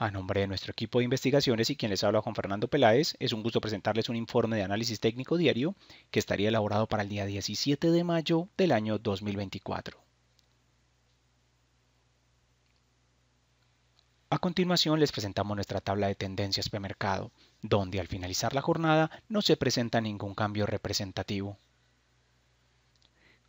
A nombre de nuestro equipo de investigaciones y quien les habla Juan Fernando Peláez, es un gusto presentarles un informe de análisis técnico diario que estaría elaborado para el día 17 de mayo del año 2024. A continuación les presentamos nuestra tabla de tendencias mercado, donde al finalizar la jornada no se presenta ningún cambio representativo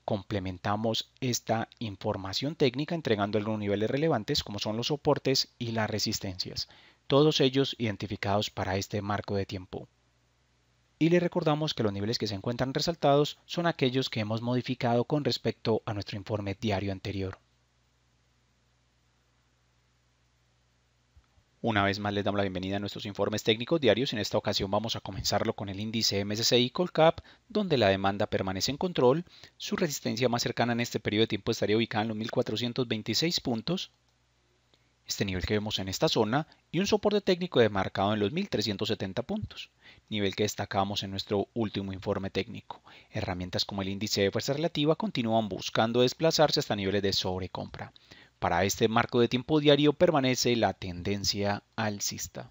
complementamos esta información técnica entregando algunos niveles relevantes como son los soportes y las resistencias, todos ellos identificados para este marco de tiempo. Y le recordamos que los niveles que se encuentran resaltados son aquellos que hemos modificado con respecto a nuestro informe diario anterior. Una vez más les damos la bienvenida a nuestros informes técnicos diarios. En esta ocasión vamos a comenzarlo con el índice MSCI Colcap, donde la demanda permanece en control. Su resistencia más cercana en este periodo de tiempo estaría ubicada en los 1426 puntos. Este nivel que vemos en esta zona y un soporte técnico demarcado en los 1370 puntos, nivel que destacamos en nuestro último informe técnico. Herramientas como el índice de fuerza relativa continúan buscando desplazarse hasta niveles de sobrecompra. Para este marco de tiempo diario permanece la tendencia alcista.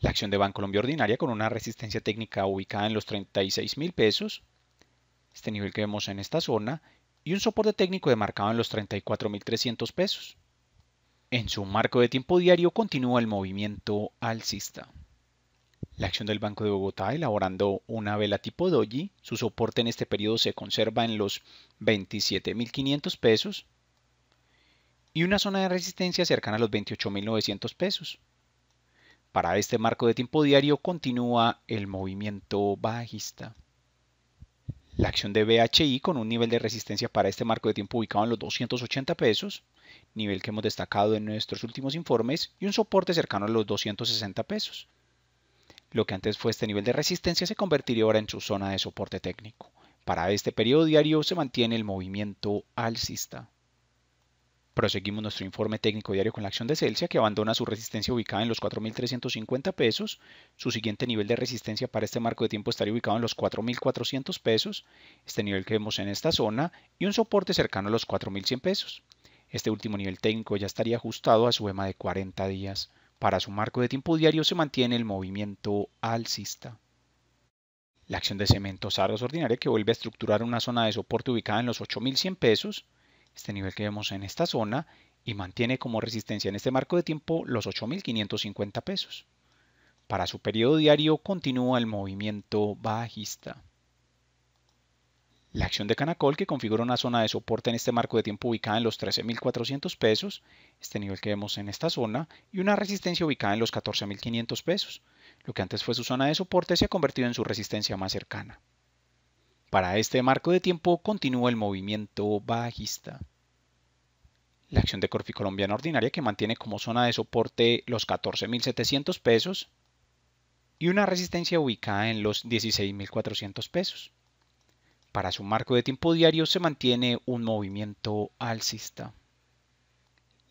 La acción de Colombia ordinaria con una resistencia técnica ubicada en los 36 mil pesos, este nivel que vemos en esta zona, y un soporte técnico demarcado en los 34 mil pesos. En su marco de tiempo diario continúa el movimiento alcista. La acción del Banco de Bogotá elaborando una vela tipo doji, su soporte en este periodo se conserva en los 27.500 pesos, y una zona de resistencia cercana a los 28.900 pesos. Para este marco de tiempo diario continúa el movimiento bajista. La acción de BHI con un nivel de resistencia para este marco de tiempo ubicado en los 280 pesos, nivel que hemos destacado en nuestros últimos informes, y un soporte cercano a los 260 pesos. Lo que antes fue este nivel de resistencia se convertiría ahora en su zona de soporte técnico. Para este periodo diario se mantiene el movimiento alcista. Proseguimos nuestro informe técnico diario con la acción de Celsius que abandona su resistencia ubicada en los 4.350 pesos. Su siguiente nivel de resistencia para este marco de tiempo estaría ubicado en los 4.400 pesos, este nivel que vemos en esta zona, y un soporte cercano a los 4.100 pesos. Este último nivel técnico ya estaría ajustado a su EMA de 40 días. Para su marco de tiempo diario se mantiene el movimiento alcista. La acción de cementos aros ordinaria que vuelve a estructurar una zona de soporte ubicada en los 8.100 pesos este nivel que vemos en esta zona, y mantiene como resistencia en este marco de tiempo los 8.550 pesos. Para su periodo diario continúa el movimiento bajista. La acción de Canacol, que configura una zona de soporte en este marco de tiempo ubicada en los 13.400 pesos, este nivel que vemos en esta zona, y una resistencia ubicada en los 14.500 pesos. Lo que antes fue su zona de soporte se ha convertido en su resistencia más cercana. Para este marco de tiempo continúa el movimiento bajista. La acción de Corfi Colombiana Ordinaria que mantiene como zona de soporte los 14.700 pesos y una resistencia ubicada en los 16.400 pesos. Para su marco de tiempo diario se mantiene un movimiento alcista.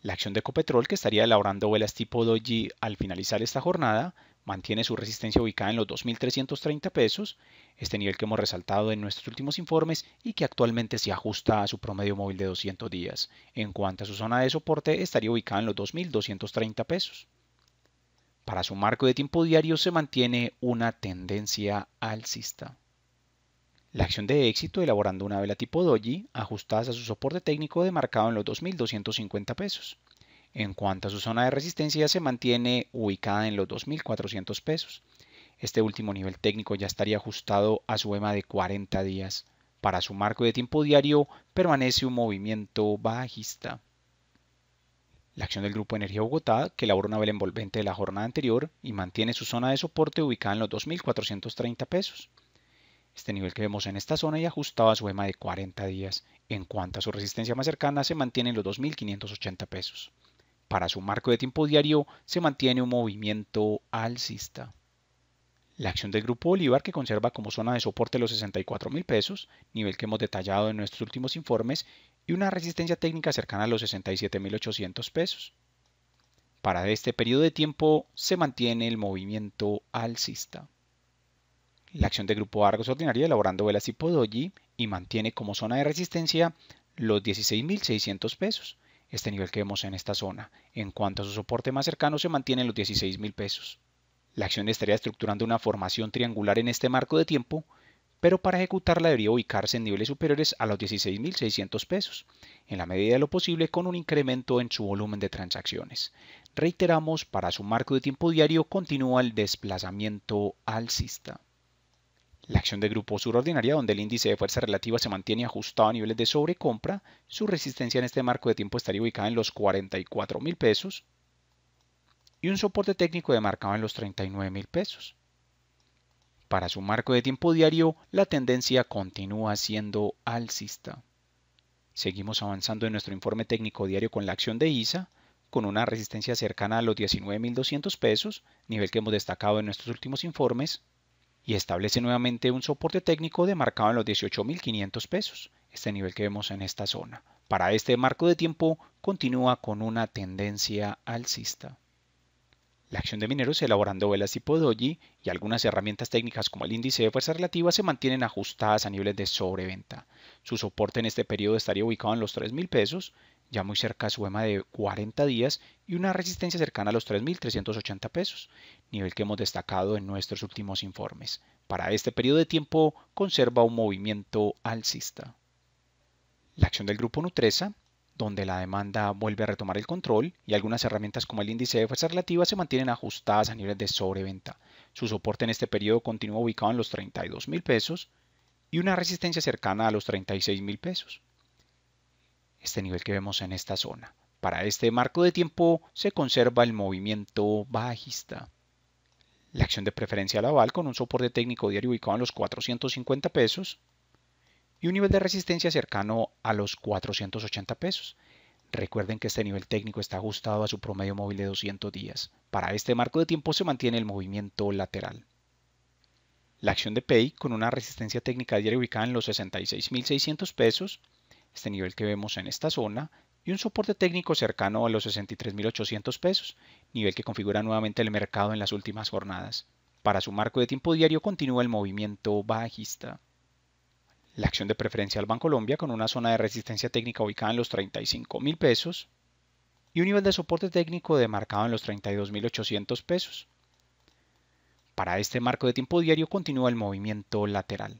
La acción de Copetrol que estaría elaborando velas tipo doji al finalizar esta jornada mantiene su resistencia ubicada en los 2.330 pesos, este nivel que hemos resaltado en nuestros últimos informes y que actualmente se ajusta a su promedio móvil de 200 días. En cuanto a su zona de soporte, estaría ubicada en los 2.230 pesos. Para su marco de tiempo diario se mantiene una tendencia alcista. La acción de éxito elaborando una vela tipo doji ajustadas a su soporte técnico demarcado en los 2.250 pesos. En cuanto a su zona de resistencia, se mantiene ubicada en los 2.400 pesos. Este último nivel técnico ya estaría ajustado a su EMA de 40 días. Para su marco de tiempo diario permanece un movimiento bajista. La acción del Grupo Energía Bogotá, que elaboró una vela envolvente de la jornada anterior y mantiene su zona de soporte ubicada en los 2.430 pesos. Este nivel que vemos en esta zona ya ajustado a su EMA de 40 días. En cuanto a su resistencia más cercana, se mantiene en los 2.580 pesos. Para su marco de tiempo diario se mantiene un movimiento alcista. La acción del grupo Bolívar, que conserva como zona de soporte los 64 mil pesos, nivel que hemos detallado en nuestros últimos informes, y una resistencia técnica cercana a los 67 mil 800 pesos. Para este periodo de tiempo se mantiene el movimiento alcista. La acción del grupo Argos Ordinaria elaborando velas tipo doji y mantiene como zona de resistencia los 16.600 pesos, este nivel que vemos en esta zona. En cuanto a su soporte más cercano, se mantiene en los 16 mil pesos. La acción estaría estructurando una formación triangular en este marco de tiempo, pero para ejecutarla debería ubicarse en niveles superiores a los 16.600 pesos, en la medida de lo posible con un incremento en su volumen de transacciones. Reiteramos, para su marco de tiempo diario continúa el desplazamiento alcista. La acción de grupo Ordinaria, donde el índice de fuerza relativa se mantiene ajustado a niveles de sobrecompra, su resistencia en este marco de tiempo estaría ubicada en los 44 mil pesos y un soporte técnico demarcado en los 39 mil pesos. Para su marco de tiempo diario, la tendencia continúa siendo alcista. Seguimos avanzando en nuestro informe técnico diario con la acción de ISA, con una resistencia cercana a los 19.200 pesos, nivel que hemos destacado en nuestros últimos informes, y establece nuevamente un soporte técnico demarcado en los 18.500 pesos, este nivel que vemos en esta zona. Para este marco de tiempo continúa con una tendencia alcista. La acción de mineros elaborando velas tipo doji y algunas herramientas técnicas como el índice de fuerza relativa se mantienen ajustadas a niveles de sobreventa. Su soporte en este periodo estaría ubicado en los 3.000 pesos ya muy cerca de su EMA de 40 días y una resistencia cercana a los 3.380 pesos, nivel que hemos destacado en nuestros últimos informes. Para este periodo de tiempo conserva un movimiento alcista. La acción del grupo Nutresa, donde la demanda vuelve a retomar el control y algunas herramientas como el índice de fuerza relativa se mantienen ajustadas a niveles de sobreventa. Su soporte en este periodo continúa ubicado en los 32,000 pesos y una resistencia cercana a los 36,000 pesos este nivel que vemos en esta zona. Para este marco de tiempo se conserva el movimiento bajista. La acción de preferencia Laval con un soporte técnico diario ubicado en los 450 pesos y un nivel de resistencia cercano a los 480 pesos. Recuerden que este nivel técnico está ajustado a su promedio móvil de 200 días. Para este marco de tiempo se mantiene el movimiento lateral. La acción de Pei con una resistencia técnica diaria ubicada en los 66.600 pesos este nivel que vemos en esta zona, y un soporte técnico cercano a los 63.800 pesos, nivel que configura nuevamente el mercado en las últimas jornadas. Para su marco de tiempo diario continúa el movimiento bajista. La acción de preferencia al Colombia con una zona de resistencia técnica ubicada en los 35.000 pesos y un nivel de soporte técnico demarcado en los 32.800 pesos. Para este marco de tiempo diario continúa el movimiento lateral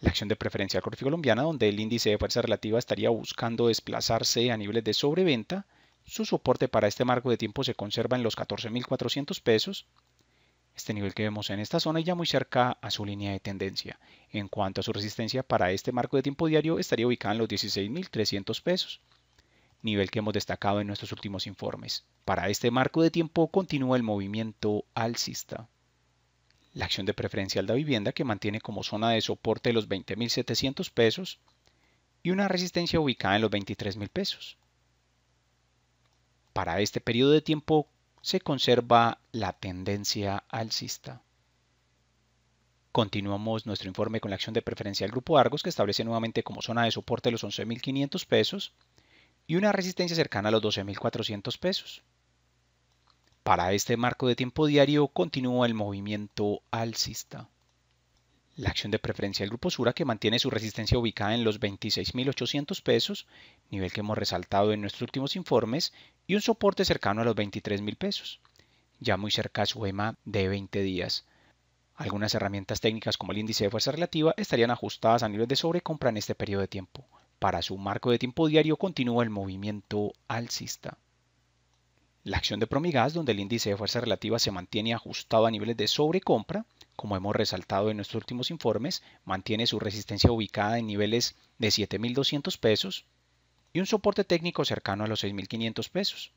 la acción de Preferencia Corte colombiana, donde el índice de fuerza relativa estaría buscando desplazarse a niveles de sobreventa. Su soporte para este marco de tiempo se conserva en los 14.400 pesos, este nivel que vemos en esta zona ya muy cerca a su línea de tendencia. En cuanto a su resistencia para este marco de tiempo diario, estaría ubicada en los 16.300 pesos, nivel que hemos destacado en nuestros últimos informes. Para este marco de tiempo continúa el movimiento alcista la acción de preferencial de vivienda que mantiene como zona de soporte los 20.700 pesos y una resistencia ubicada en los 23.000 pesos. Para este periodo de tiempo se conserva la tendencia alcista. Continuamos nuestro informe con la acción de preferencial Grupo Argos que establece nuevamente como zona de soporte los 11.500 pesos y una resistencia cercana a los 12.400 pesos. Para este marco de tiempo diario continúa el movimiento alcista. La acción de preferencia del grupo Sura que mantiene su resistencia ubicada en los 26.800 pesos, nivel que hemos resaltado en nuestros últimos informes, y un soporte cercano a los 23.000 pesos, ya muy cerca a su EMA de 20 días. Algunas herramientas técnicas como el índice de fuerza relativa estarían ajustadas a niveles de sobrecompra en este periodo de tiempo. Para su marco de tiempo diario continúa el movimiento alcista. La acción de Promigas, donde el índice de fuerza relativa se mantiene ajustado a niveles de sobrecompra, como hemos resaltado en nuestros últimos informes, mantiene su resistencia ubicada en niveles de 7.200 pesos y un soporte técnico cercano a los 6.500 pesos,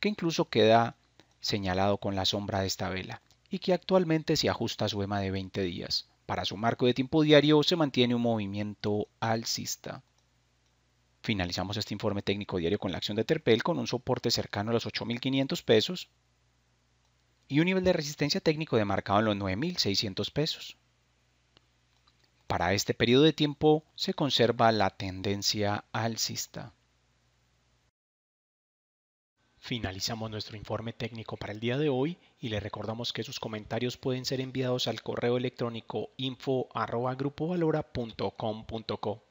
que incluso queda señalado con la sombra de esta vela y que actualmente se ajusta a su EMA de 20 días. Para su marco de tiempo diario se mantiene un movimiento alcista. Finalizamos este informe técnico diario con la acción de Terpel con un soporte cercano a los 8.500 pesos y un nivel de resistencia técnico demarcado en los 9.600 pesos. Para este periodo de tiempo se conserva la tendencia alcista. Finalizamos nuestro informe técnico para el día de hoy y le recordamos que sus comentarios pueden ser enviados al correo electrónico info.grupovalora.com.co.